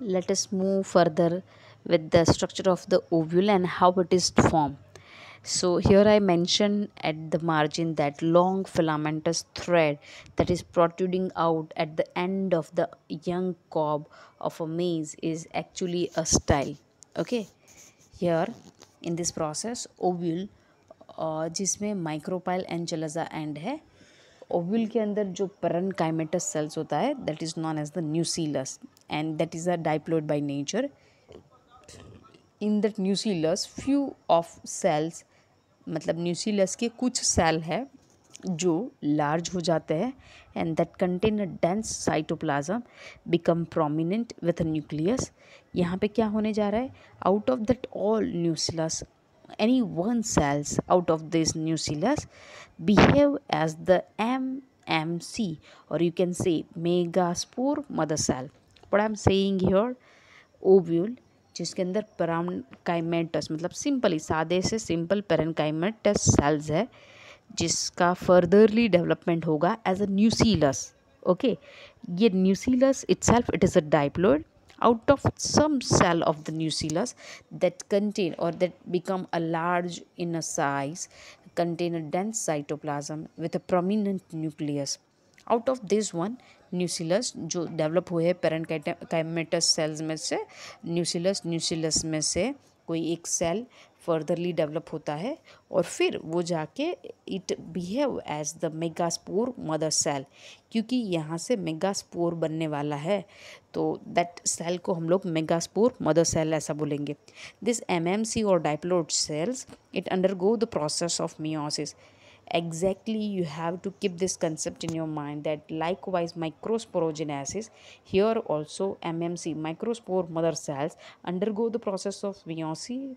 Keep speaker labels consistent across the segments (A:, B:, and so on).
A: let us move further with the structure of the ovule and how it is formed so here i mentioned at the margin that long filamentous thread that is protruding out at the end of the young cob of a maize is actually a style okay here in this process ovule uh, जिसमें micropyle एंजलाजा and है ovule के अंदर जो parenchymatous cells होता है that is known as the nucellus and that is a diploid by nature. In that nucellus few of cells मतलब न्यूसीलस के कुछ सेल है जो लार्ज हो जाते हैं and that contain a dense cytoplasm become prominent with a nucleus यहाँ पे क्या होने जा रहा है out of that all nucellus any one cells out of this nucellus behave as the M M C or you can say megaspore mother cell what I'm saying here ovule जिसके अंदर पेरानकाइमेंटस मतलब simple ही सादे से simple पेरनकाइमेंटस cells है जिसका furtherly development होगा as a nucellus okay ये nucellus itself it is a diploid out of some cell of the nucellus that contain और that become a large in a size contain a dense cytoplasm with a prominent nucleus out of this one nucellus जो develop हुए हैं parent कैमेटस sales में से न्यूसिलस न्यूसिलस में से कोई एक सेल फर्दरली डेवलप होता है और फिर वो जाके it behave as the megaspore mother cell क्योंकि यहाँ से मेगास्पोर बनने वाला है तो दैट सेल को हम लोग मेगास्पोर मदर सेल ऐसा बोलेंगे दिस एमएमसी और diploid cells it undergo the process of meiosis exactly you have to keep this concept in your mind that likewise microsporogenesis here also mmc microspore mother cells undergo the process of meiosis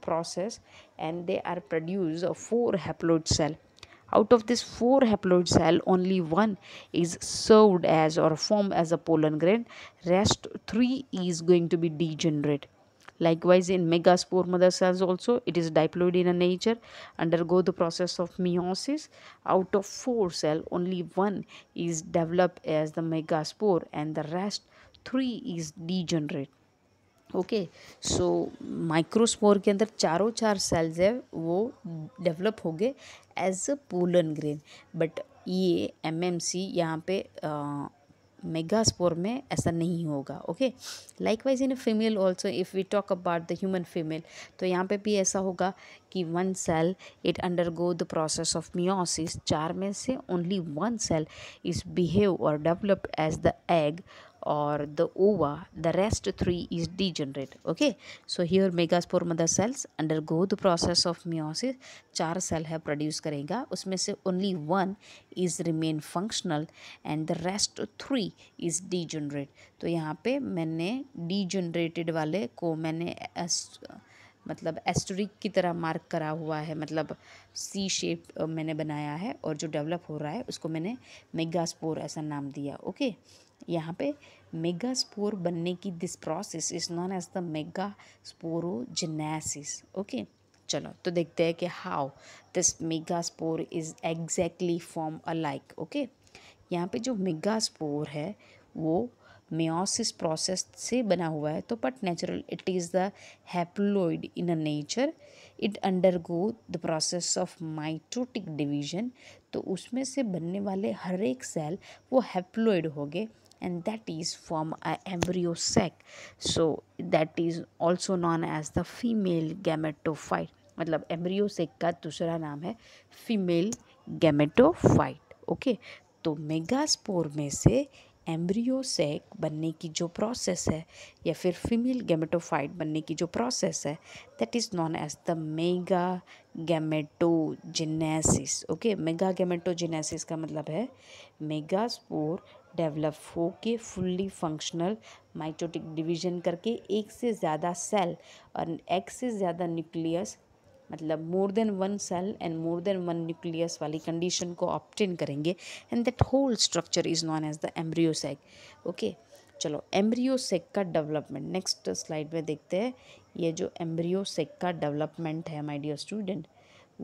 A: process and they are produced a four haploid cell out of this four haploid cell only one is served as or formed as a pollen grain rest three is going to be degenerate Likewise, in megaspore mother cells also, it is diploid in a nature, undergo the process of meiosis. Out of four cell, only one is developed as the megaspore and the rest three is degenerate. Okay so microspore के अंदर चारों चार sales है वो develop हो गए as a pollen grain but ये MMC M C यहाँ पर मेगा स्पोर में ऐसा नहीं होगा okay likewise in female also if we talk about the human female तो यहाँ पे भी ऐसा होगा कि one cell it undergo the process of meiosis चार में से only one cell is behave और developed as the egg or the ova the rest three is degenerate okay so here megaspore mother cells undergo the process of meiosis char cell है produce karega usme se only one is remain functional and the rest three is degenerate to yahan pe maine degenerated wale ko maine मतलब एस्टोरिक की तरह mark करा हुआ है मतलब सी shape मैंने बनाया है और जो डेवलप हो रहा है उसको मैंने मेगास्पोर ऐसा नाम दिया ओके यहाँ पे मेगा स्पोर बनने की this process is known as the megasporogenesis okay चलो तो देखते हैं कि how this megaspore is exactly form a like okay यहाँ पे जो मेगा स्पोर है वो मेओसिस प्रोसेस से बना हुआ है तो but natural it is the haploid in a nature it undergo the process of mitotic division तो उसमें से बनने वाले हर एक सेल वो हैप्लोइड हो गए and that is from a embryo sac so that is also known as the female gametophyte मतलब एम्ब्रियो सेक का दूसरा नाम है फीमेल गैमेटोफाइट ओके तो मेगास्पोर में से एम्ब्रियो सेक बनने की जो प्रोसेस है या फिर फीमेल गैमेटोफाइट बनने की जो प्रोसेस है that is known as the megagametogenesis okay megagametogenesis का मतलब है मेगास्पोर डेवलप हो के फुल्ली फंक्शनल माइटोटिक डिवीजन करके एक से ज़्यादा सेल और एक से ज़्यादा न्यूक्लियस मतलब more than one cell and more than one nucleus वाली कंडीशन को ऑप्टेन करेंगे and that whole structure is known as the embryo sac okay चलो एम्ब्रियोसेक का डेवलपमेंट नेक्स्ट स्लाइड में देखते हैं ये जो एम्ब्रियोसेक का डेवलपमेंट है माई डियर स्टूडेंट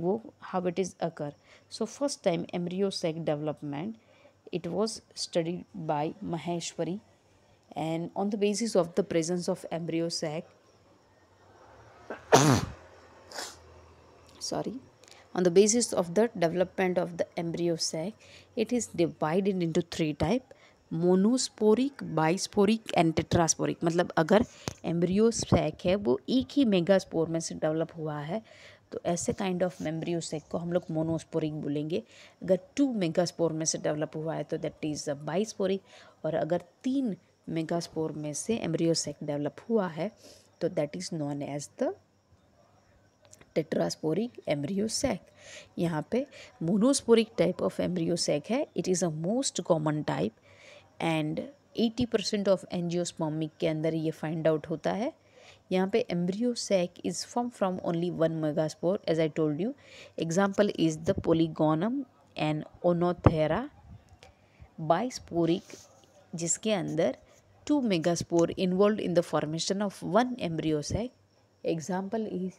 A: वो how it is occur so first time embryo sac development It was studied by Maheshwari and on the basis of the presence of embryo sac sorry on the basis of the development of the embryo sac it is divided into three type monosporic bisporic and tetrasporic मतलब अगर embryo sac है वो एक ही megaspore में से develop हुआ है तो ऐसे काइंड ऑफ मेम्ब्रियोसेक को हम लोग मोनोस्पोरिक बोलेंगे अगर टू मेगास्पोर में से डेवलप हुआ है तो दैट इज़ अ बाइस्पोरिक और अगर तीन मेगास्पोर में से एम्ब्रियोसेक डेवलप हुआ है तो that is known as the tetrasporic embryo sac यहाँ पे मोनोस्पोरिक टाइप ऑफ एम्ब्रियोसैक है it is a most common type and 80 percent of angiospermic के अंदर ये फाइंड आउट होता है यहाँ पे embryo sac is form from only one megaspore as I told you example is the Polygonum and Oenothera bisporic जिसके अंदर two megaspore involve in the formation of one embryo sac example is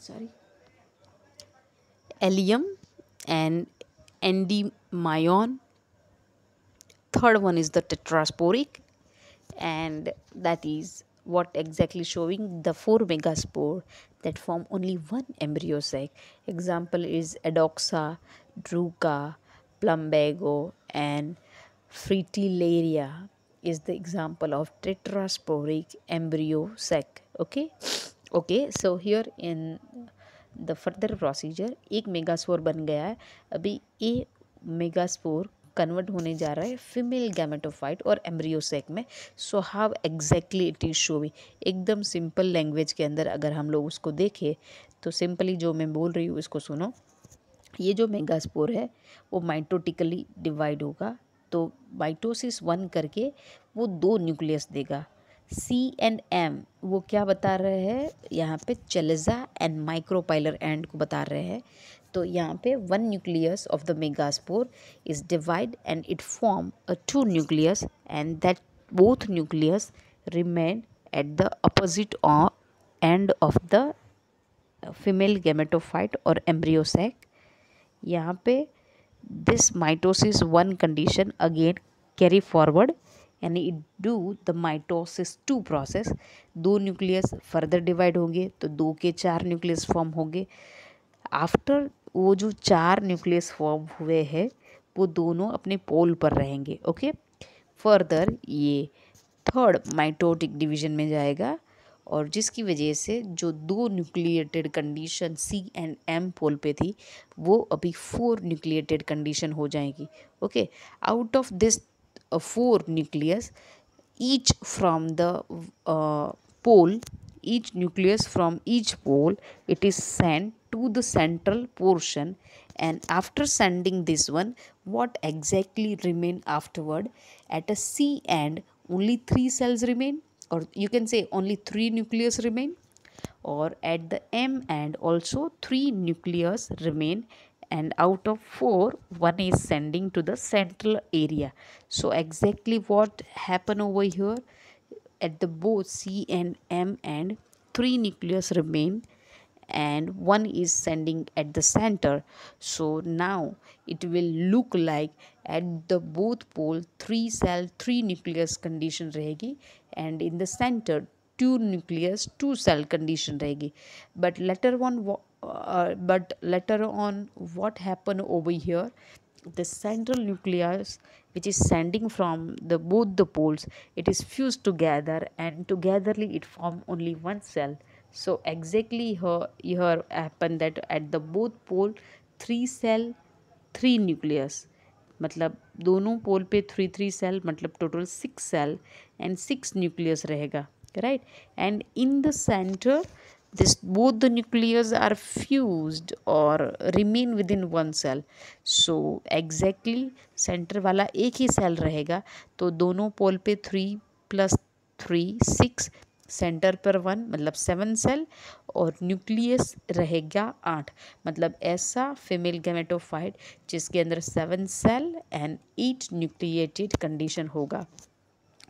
A: sorry Allium and endymyon. Third one is the tetrasporic and that is what exactly showing the four megaspore that form only one embryo sac. Example is Adoxa, Druca, Plumbago and Fritillaria is the example of tetrasporic embryo sac. Okay, okay. So here in the further procedure एक megaspore बन गया है अभी ए megaspore convert होने जा रहा है female gametophyte और एम्ब्रियोसेक में so how exactly it is showy एकदम सिंपल लैंग्वेज के अंदर अगर हम लोग उसको देखें तो सिंपली जो मैं बोल रही हूँ इसको सुनो ये जो मेगास्पोर है वो माइटोटिकली डिवाइड होगा तो माइटोसिस वन करके वो दो न्यूक्लियस देगा सी एंड एम वो क्या बता रहे हैं यहाँ पे चेलेजा एंड माइक्रोपाइलर एंड को बता रहे हैं तो यहाँ पे one nucleus of the megaspore is divide and it form a two nucleus and that both nucleus remain at the opposite end of the female gametophyte और एम्ब्रियोसैक यहाँ पे this mitosis one condition again carry forward यानी do the mitosis two process दो nucleus further divide होंगे तो दो के चार न्यूक्लियस फॉर्म होंगे आफ्टर वो जो चार न्यूक्लियस फॉर्म हुए हैं वो दोनों अपने पोल पर रहेंगे ओके फर्दर ये थर्ड माइटोटिक डिवीजन में जाएगा और जिसकी वजह से जो दो nucleated condition C and M pole पे थी वो अभी फोर न्यूक्लिएटेड कंडीशन हो जाएगी okay out of this A four nucleus each from the uh, pole each nucleus from each pole it is sent to the central portion and after sending this one what exactly remain afterward at a c end only three cells remain or you can say only three nucleus remain or at the m end also three nucleus remain and out of 4 one is sending to the central area so exactly what happened over here at the both C and M and 3 nucleus remain and one is sending at the center so now it will look like at the both pole three cell three nucleus condition rahegi and in the center two nucleus two cell condition rahegi but later on uh, but later on what happened over here the central nucleus which is sending from the both the poles it is fused together and togetherly it form only one cell so exactly here here happened that at the both pole three cell three nucleus मतलब दोनों pole पे three three cell मतलब total six cell and six nucleus रहेगा right and in the centre this both the nucleus are fused or remain within one cell so exactly center वाला एक ही cell रहेगा तो दोनों पोल पे three plus three six centre पर one मतलब seven cell और न्यूक्लियस रहेगा आठ मतलब ऐसा फीमेल गैमेटोफाइट जिसके अंदर seven cell and eight nucleated condition होगा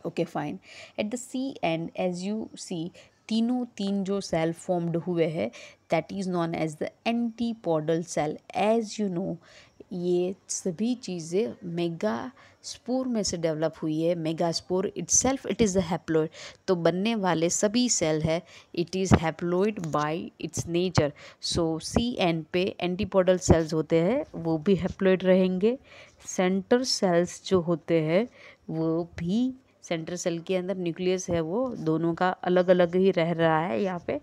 A: okay fine at the c end as you see तीनों तीन जो सेल फॉर्म्ड हुए हैं that is known as the podal cell as you know ये सभी चीज़ें मेगा स्पोर में से डेवलप हुई है megaspore itself it is a haploid तो बनने वाले सभी सेल है it is haploid by its nature so see N पे एंटीपोडल सेल्स होते हैं वो भी हैप्लोइड रहेंगे सेंटर सेल्स जो होते हैं वो भी सेंट्रल सेल के अंदर न्यूक्लियस है वो दोनों का अलग अलग ही रह रहा है यहाँ पे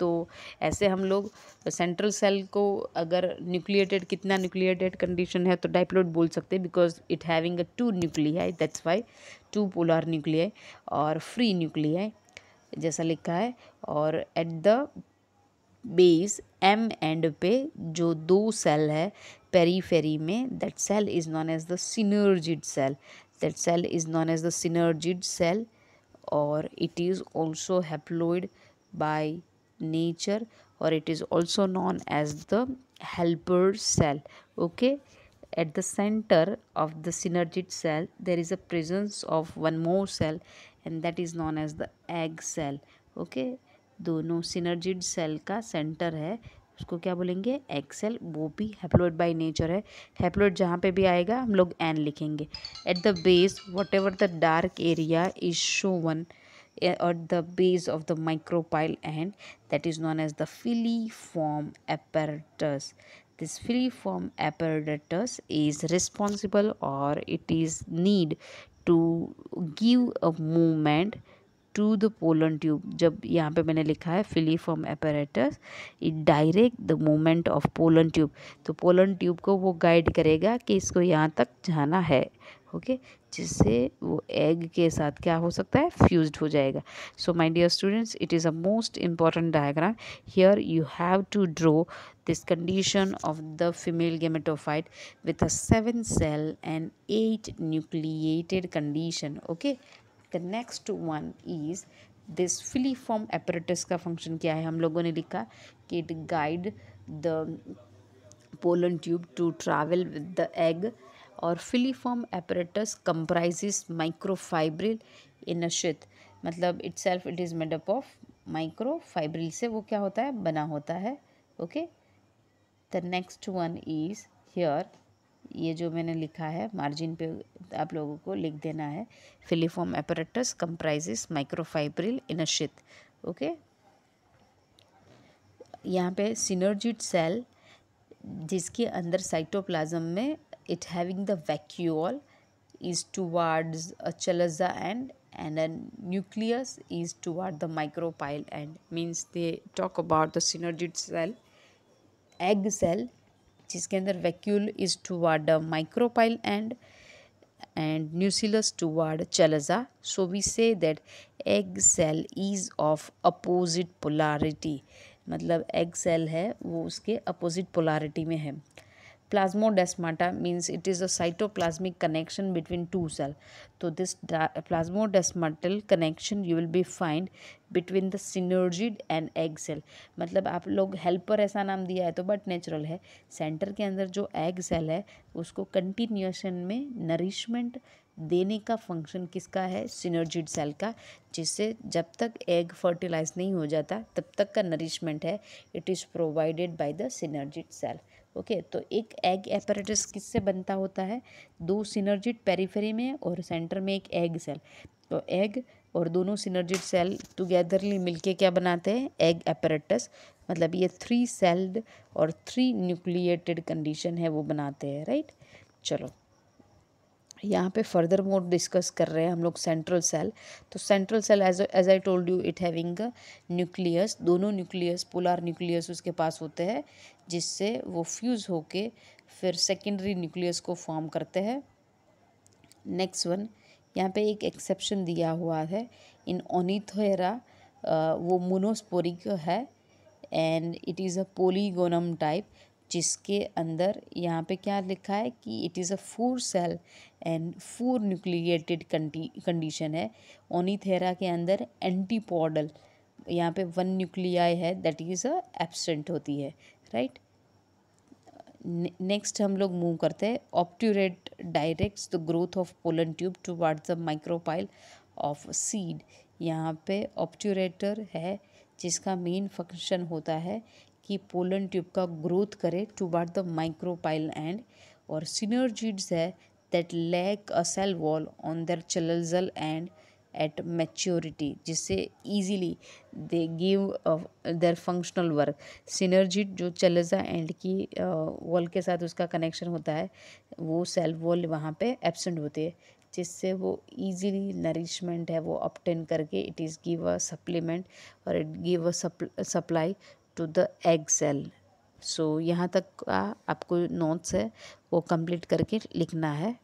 A: तो ऐसे हम लोग सेंट्रल सेल को अगर न्यूक्लिएटेड कितना न्यूक्लिएटेड कंडीशन है तो डाइप्लोड बोल सकते हैं because it having a two nuclei that's why two polar nuclei और फ्री न्यूक्लियाई जैसा लिखा है और at the base M end पे जो दो सेल है पेरीफेरी में that cell is known as the synergid cell that cell is known as the synergid cell or it is also haploid by nature or it is also known as the helper cell okay at the center of the synergid cell there is a presence of one more cell and that is known as the egg cell okay दोनों synergid cell का centre है उसको क्या बोलेंगे egg cell वो भी haploid by nature है haploid जहाँ पे भी आएगा हम लोग एन लिखेंगे at the base whatever the dark area is show one at the base of the micropyle and that is known as the filiform apparatus this filiform apparatus is responsible और it is need to give a moment to the pollen tube जब यहाँ पे मैंने लिखा है filiform apparatus it direct the moment of pollen tube तो pollen tube को वो गाइड करेगा कि इसको यहाँ तक जाना है ओके okay? जिससे वो एग के साथ क्या हो सकता है फ्यूज्ड हो जाएगा so my dear students it is a most important diagram here you have to draw this condition of the female gametophyte with a seven cell and eight nucleated condition okay the next one is this filiform apparatus का function क्या है हम लोगों ने लिखा कि it guide the pollen tube to travel with the egg और filiform apparatus comprises microfibril in a मतलब itself it is made up of microfibril से वो क्या होता है बना होता है okay the next one is here ये जो मैंने लिखा है मार्जिन पे आप लोगों को लिख देना है फिलीफॉर्म एपरेटस कंप्राइजेस माइक्रोफाइब्रिल इनशित ओके यहाँ पे सिनर्जिट सेल जिसके अंदर साइटोप्लाज्म में it having the vacuole is ward chalaza and and nucleus is is the the micropyle and means they talk about the synergid cell egg cell जिसके अंदर vacuole is to toward micropyle and and nucleus ward chalaza so we say that egg cell is of opposite polarity मतलब egg cell है वो उसके opposite polarity में है plasmodesmata means it is a cytoplasmic connection between two cell तो this plasmodesmatal connection you will be find between the synergid and egg cell मतलब आप लोग हेल्पर ऐसा नाम दिया है तो बट नेचुरल है सेंटर के अंदर जो एग सेल है उसको कंटिन्यूशन में नरिशमेंट देने का फंक्शन किसका है सिनर्जिड सेल का जिससे जब तक एग फर्टिलाइज नहीं हो जाता तब तक का नरिशमेंट है it is provided by the synergid cell okay तो एक एग एपरेटस किससे बनता होता है दो सिनर्जिट पेरीफेरी में और सेंटर में एक एग सेल तो एग और दोनों सिनर्जिट सेल टुगेदरली मिलके क्या बनाते हैं एग एपरेटस मतलब ये थ्री सेल्ड और थ्री न्यूक्लिएटेड कंडीशन है वो बनाते हैं राइट चलो यहाँ पे फर्दर मोर डिस्कस कर रहे हैं हम लोग सेंट्रल सेल तो central cell as as I told you it having nucleus दोनों न्यूक्लियस पोलार न्यूक्लियस उसके पास होते हैं जिससे वो फ्यूज़ होके फिर सेकेंडरी न्यूक्लियस को फॉर्म करते हैं नेक्स्ट वन यहाँ पे एक एक्सेप्शन दिया हुआ है इन ओनीथोरा uh, वो मोनोस्पोरिक है and it is a polygonum type जिसके अंदर यहाँ पे क्या लिखा है कि it is a four cell and four nucleated condition है ओनीथेरा के अंदर एंटीपॉडल यहाँ पे वन न्यूक्लियाई है दैट इज़ अ एबसेंट होती है राइट नेक्स्ट हम लोग मूव करते हैं obturator directs the growth of pollen tube toward the micropyle of seed यहाँ पे ऑप्टूरेटर है जिसका मेन फंक्शन होता है कि पोलन ट्यूब का ग्रोथ करे टुवार्ड द माइक्रोपाइल एंड और सिनर्जिड्स है that lack a cell wall on the chalazal end at maturity जिससे easily they give their functional work synergid जो चलेजा एंड की वॉल uh, के साथ उसका कनेक्शन होता है वो सेल वॉल वहाँ पे एबसेंट होती है जिससे वो ईजीली नरिशमेंट है वो अपटेन करके it is give a supplement और it give a supply to the egg cell so यहाँ तक का आपको नोट्स है वो कंप्लीट करके लिखना है